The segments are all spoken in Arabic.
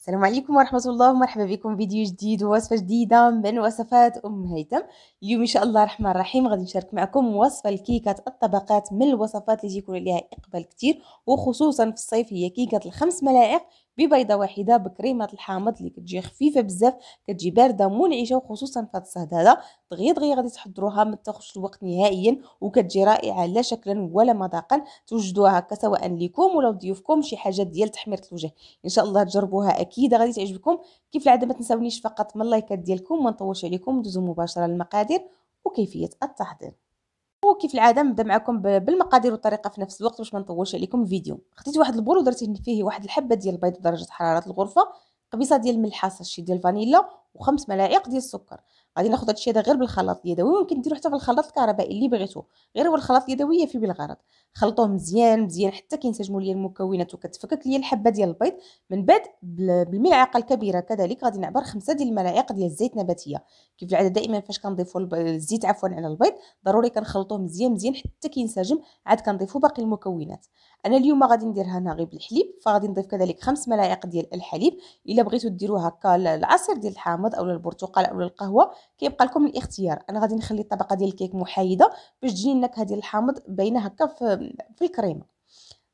السلام عليكم ورحمة الله ومرحبا بكم فيديو جديد ووصفة جديدة من وصفات أم هيثم اليوم إن شاء الله الرحمن الرحيم غادي نشارك معكم وصفة الكيكات الطبقات من الوصفات اللي يكون لها إقبال كتير وخصوصا في الصيف هي كيكة الخمس ملاعق ببيضه واحده بكريمه الحامض اللي كتجي خفيفه بزاف كتجي بارده منعشه وخصوصا في هذا الصهد هذا دغيا دغيا غادي تحضروها ما تاخذش الوقت نهائيا وكتجي رائعه لا شكلا ولا مذاقا توجدوها هكا سواء ليكم ولا لضيوفكم شي حاجه ديال تحميره الوجه ان شاء الله تجربوها اكيد غادي تعجبكم كيف العاده ما تنساونيش فقط من اللايكات ديالكم ما نطولش عليكم ندوزو مباشره للمقادير وكيفيه التحضير وكيف العاده نبدا معكم بالمقادير والطريقه في نفس الوقت باش ما نطولش عليكم الفيديو خديت واحد البول ودرت فيه واحد الحبه ديال البيض درجه حراره الغرفه قبيصه ديال الملح صاشي ديال الفانيلا وخمس ملاعق ديال السكر غادي ناخد هادشي هذا غير بالخلاط اليدوي ويمكن ديرو حتى بالخلاط الكهربائي اللي بغيتو غير هو الخلاط اليدوي يفي بالغرض خلطوه مزيان مزيان حتى كينسجمو ليا المكونات وكتفكك ليا الحبه ديال البيض من بعد بالملعقه الكبيره كذلك غادي نعبر خمسة ديال الملاعق ديال الزيت نباتيه كيف العاده دائما فاش كنضيفو الزيت عفوا على البيض ضروري كنخلطوه مزيان مزيان حتى كينسجم عاد كنضيفو باقي المكونات انا اليوم غادي ندير هنا غير بالحليب فغادي نضيف كذلك خمس ملاعق ديال الحليب الا بغيتو ديروها هكا العصير ديال الحامض اولا البرتقال اولا القهوه كيبقى لكم الاختيار انا غادي نخلي الطبقه ديال الكيك محايده باش تجي النكهه ديال الحامض باينه هكا في, في الكريمه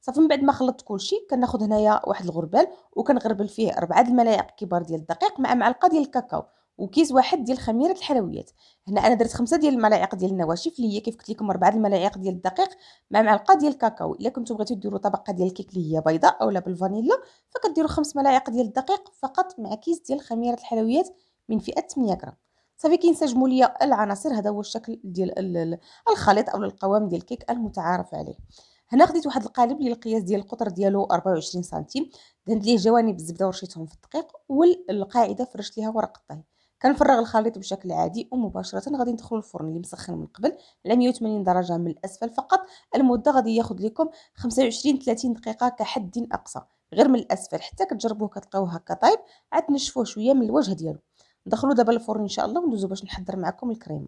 صافي من بعد ما خلطت كلشي كناخذ هنايا واحد الغربال وكنغربل فيه ربعه الملاعق كبار ديال الدقيق مع معلقه ديال الكاكاو وكيس واحد ديال خميره الحلويات هنا انا درت خمسة ديال الملاعق ديال النواشف اللي هي كيف قلت لكم ربعه الملاعق ديال الدقيق مع معلقه ديال الكاكاو الا كنتو بغيتو ديروا طبقه ديال الكيك اللي هي بيضاء اولا بالفانيلا فكديروا خمس ملاعق ديال الدقيق فقط مع كيس ديال خميره الحلويات من فئه 8 غرام صافي كينسجموا ليا العناصر هذا هو الشكل ديال الخليط او القوام ديال الكيك المتعارف عليه هنا خديت واحد القالب اللي القياس ديال القطر ديالو 24 سنتيم دهنت ليه جوانب الزبده ورشيتهم في الدقيق والقاعده فرشت ليها ورق الطهي كنفرغ الخليط بشكل عادي ومباشره غادي ندخلو الفرن اللي مسخن من قبل على 180 درجه من الاسفل فقط المده غادي ياخذ لكم 25 30 دقيقه كحد اقصى غير من الاسفل حتى كتجربوه كتلقاوه هكا طايب عاد تنشفوه شويه من الوجه ديالو ندخلو دابا الفرن ان شاء الله وندوزو باش نحضر معكم الكريمه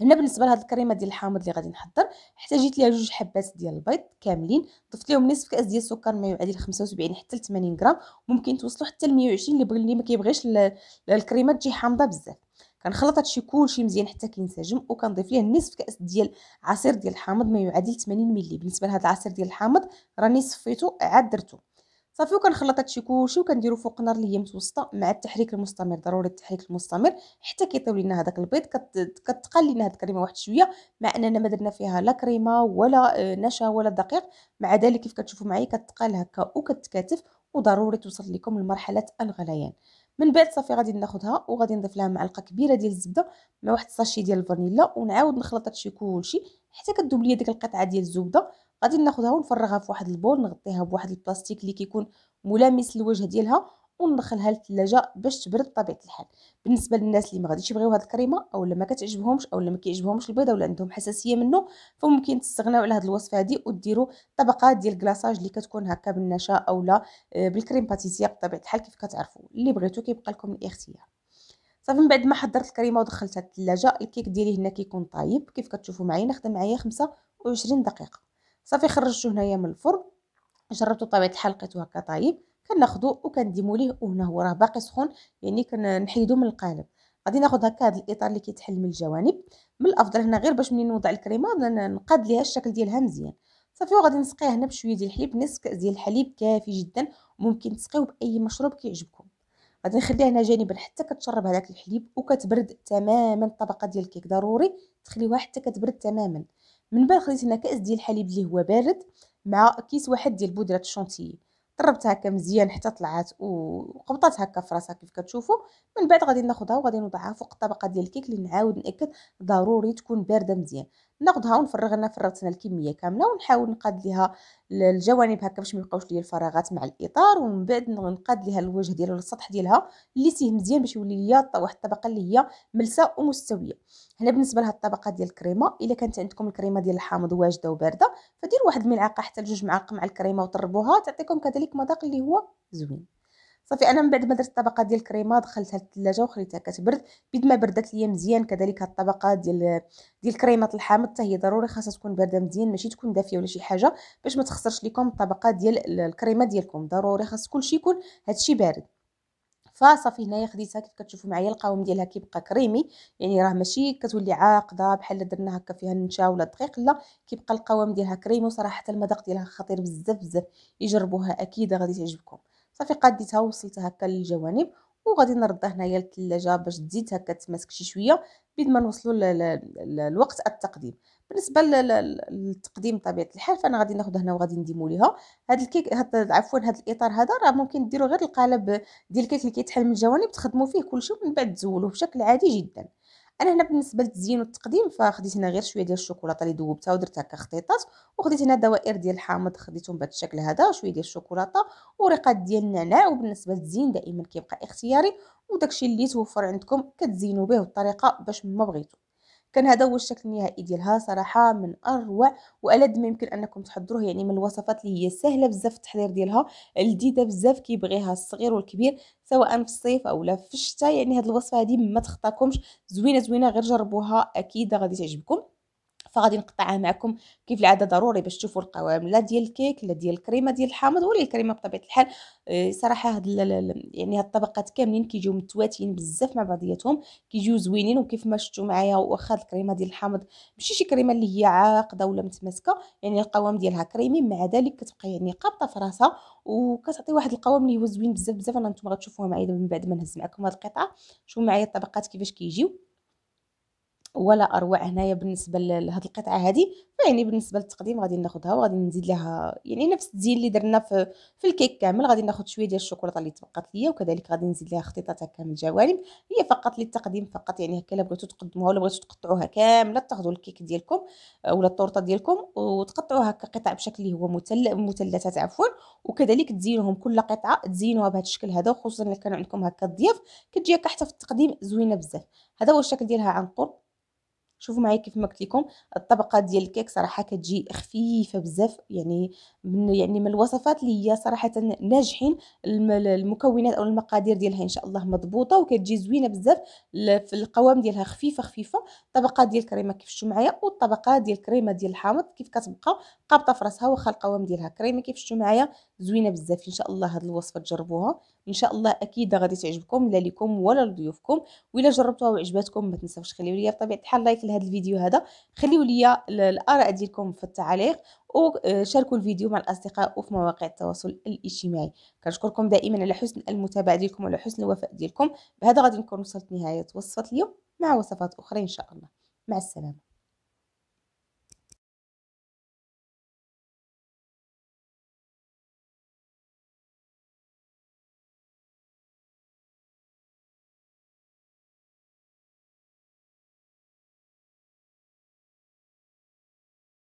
هنا بالنسبه لهاد الكريمه ديال الحامض اللي غادي نحضر احتاجيت ليها جوج حبات ديال البيض كاملين ضفت لهم نصف كاس ديال السكر ما يعادل 75 حتى ل 80 غرام ممكن توصلوا حتى ل 120 اللي بغى اللي ما كيبغيش الكريمه تجي حامضه بزاف كنخلط هادشي كلشي مزيان حتى كينسجم وكنضيف ليه نصف كاس ديال عصير ديال الحامض ما يعادل 80 ملي بالنسبه لهاد العصير ديال الحامض راني صفيتو عاد درتو صافي وكنخلط هادشي كلشي وكنديرو فوق النار اللي هي متوسطه مع التحريك المستمر ضروري التحريك المستمر حتى كيطيب لينا هذاك البيض كتقال لينا هاد الكريمه واحد شويه مع اننا ما درنا فيها لا كريمه ولا آه، نشا ولا دقيق مع ذلك كيف كتشوفوا معايا كتقال هكا وكتكاتف وضروري توصل لكم لمرحله الغليان من بعد صافي غادي ناخذها وغادي نضيف لها معلقه كبيره ديال الزبده مع واحد الساشي ديال الفانيلا ونعاود نخلط هادشي كلشي حتى كتذوب ليا ديك القطعه ديال الزبده غادي ناخذها ونفرغها في واحد البول نغطيها بواحد البلاستيك اللي كيكون ملامس للوجه ديالها وندخلها للثلاجه باش تبرد بطبيعه الحال بالنسبه للناس اللي ما غاديش يبغيو هاد الكريمه اولا ما كتعجبهمش اولا ما كيعجبهمش البيضه ولا عندهم حساسيه منه فممكن تستغناو على هاد الوصفه هادي وديروا طبقات ديال كلاصاج اللي كتكون هكا بالنشا اولا آه، بالكريم باتيسيه بطبيعه الحال كيف كتعرفوا اللي بغيتو كيبقى لكم الاختيار صافي من بعد ما حضرت الكريمه ودخلتها للثلاجه الكيك ديالي هنا كيكون طايب كيف كتشوفوا معايا نخدم معايا 25 دقيقه صافي خرجته هنايا من الفرن جربته بطبيعه الحال لقيتو هكا طايب كناخذو وكنديمو ليه وهنا هو راه باقي سخون يعني كنحيدو من القالب غادي ناخذ هكا هذا الاطار اللي كيتحل من الجوانب من الافضل هنا غير باش منين نوضع الكريمه نقاد ليها الشكل ديالها مزيان صافي وغادي نسقيها هنا بشويه ديال الحليب نص كاس ديال الحليب كافي جدا ممكن تسقيوه باي مشروب كيعجبكم غادي نخليها هنا جانبا حتى كتشرب هذاك الحليب وكتبرد تماما الطبقه ديال الكيك ضروري تخليوها حتى كتبرد تماما من بعد خديت هنا كاس ديال الحليب اللي هو بارد مع كيس واحد ديال بودره الشونتيي طربتها هكا مزيان حتى طلعت وقبطات هكا في راسها كيف كتشوفوا من بعد غادي ناخذها وغادي نوضعها فوق الطبقه ديال الكيك اللي نعاود ناكد ضروري تكون بارده مزيان ناخذها ونفرغ لنا فرغتنا الكميه كامله ونحاول نقاد ليها الجوانب هكا باش ما يبقاوش ليا الفراغات مع الاطار ومن بعد نقاد ليها الوجه ديالها السطح ديالها اللي سيه مزيان باش يولي ليا واحد الطبقه اللي هي ملسه ومستويه هنا بالنسبه لهاد الطبقه ديال الكريمه الا كانت عندكم الكريمه ديال الحامض واجده وبارده فدير واحد الملعقه حتى لجوج معالق مع الكريمه وطربوها تعطيكم كذلك مذاق اللي هو زوين صافي انا من بعد ما درت الطبقه ديال الكريمه دخلتها للثلاجه وخليتها كتبرد بيد ما بردات ليا مزيان كذلك الطبقه ديال ديال الكريمه الحامض حتى هي ضروري خاصها تكون بارده مزيان ماشي تكون دافيه ولا شي حاجه باش ما تخسرش لكم الطبقه ديال الكريمه ديالكم ضروري خاص كلشي يكون هادشي بارد فصافي هنايا خديتها كيف كتشوفوا معايا القوام ديالها كيبقى كريمي يعني راه ماشي كتولي عاقده بحال درنا هكا فيها النشا ولا الدقيق لا كيبقى القوام ديالها كريمي وصراحه المذاق ديالها خطير بزاف بزاف يجربوها اكيد غادي تعجبكم صافي قديتها ووصلت هكا للجوانب وغادي نردها هنايا للثلاجه باش تزيد هكا تماسك شي شويه بيد ما نوصلوا للوقت التقديم بالنسبه للتقديم بطبيعه الحال فانا غادي ناخذ هنا وغادي نديمو ليها هذا الكيك هاد عفوا هذا الاطار هذا راه ممكن ديروا غير القالب ديال الكيك اللي كيتحل من الجوانب تخدموا فيه كلشي ومن بعد تزولوه بشكل عادي جدا انا هنا بالنسبه للتزيين والتقديم فخديت هنا غير شويه ديال الشوكولاته اللي ذوبتها ودرتها كخطيطات وخديت هنا دوائر ديال الحامض خديتهم بهذا الشكل هذا شويه ديال الشوكولاته وريقات ديال النعناع وبالنسبه للتزيين دائما كيبقى اختياري وداكشي اللي توفر عندكم كتزينوا به بالطريقه باش ما بغيتو كان هذا هو الشكل النهائي ديالها صراحه من اروع والد ما يمكن انكم تحضروه يعني من الوصفات اللي هي سهله بزاف التحضير ديالها لذيذه بزاف كيبغيها الصغير والكبير سواء في الصيف اولا في الشتاء يعني هذه الوصفه هذه ما تخطاكمش زوينه زوينه غير جربوها اكيد غادي تعجبكم فغادي نقطعها معكم كيف العاده ضروري باش تشوفوا القوام لا ديال الكيك لا ديال الكريمه ديال الحامض ولا الكريمه بطبيعه الحال آه، صراحه هاد يعني هاد الطبقات كاملين كيجيو متواتيين بزاف مع بعضياتهم كيجيو زوينين وكيف ما شفتوا معايا واخا الكريمه ديال الحامض ماشي شي كريمه اللي هي عاقده ولا متماسكه يعني القوام ديالها كريمي مع ذلك كتبقى يعني قابطه في راسها وكتعطي واحد القوام اللي هو زوين بزاف بزاف انا نتوما غتشوفوها معايا من بعد ما نهز معكم هاد القطعه شوفوا معايا الطبقات كيفاش كيجيو ولا اروع هنايا بالنسبه لهاد القطعه هادي فيعني بالنسبه للتقديم غادي ناخذها وغادي نزيد لها يعني نفس الزين اللي درنا في في الكيك كامل غادي ناخذ شويه ديال الشوكولاته اللي تبقات ليا وكذلك غادي نزيد لها خطيطتها كامل الجوانب هي فقط للتقديم فقط يعني هكا الا بغيتو تقدموها ولا بغيتو تقطعوها كامله تاخذوا الكيك ديالكم آه، ولا التورته ديالكم وتقطعوها كقطع بشكل اللي هو مثلثات عفوا وكذلك تزينوهم كل قطعه تزينوها بهذا الشكل هذا وخصوصا الا كان عندكم هكا الضياف كتجي حتى في التقديم زوينه بزاف هذا هو الشكل ديالها عن قرب شوفوا معايا كيف ما قلت لكم الطبقه ديال الكيك صراحه كتجي خفيفه بزاف يعني من يعني من الوصفات اللي هي صراحه ناجحين المكونات او المقادير ديالها ان شاء الله مضبوطه وكتجي زوينه بزاف في القوام ديالها خفيفه خفيفه الطبقه ديال الكريمه كيف شفتوا معايا والطبقه ديال الكريمه ديال الحامض كيف كتبقى قابطه في راسها واخا القوام ديالها كريمه كيف شفتوا معايا زوينه بزاف ان شاء الله هاد الوصفه تجربوها ان شاء الله اكيد غادي تعجبكم لا ليكم ولا لضيوفكم ولا جربتوها وعجبتكم ما تنساوش خليو ليا بطبيعه الحال لايك لهذا الفيديو هذا خليو ليا الاراء ديالكم في التعليق وشاركوا آه، الفيديو مع الاصدقاء وفي مواقع التواصل الاجتماعي كنشكركم دائما على حسن المتابعه ديالكم وعلى حسن الوفاء ديالكم بهذا غادي نكون وصلت نهايه وصفه اليوم مع وصفات اخرى ان شاء الله مع السلامه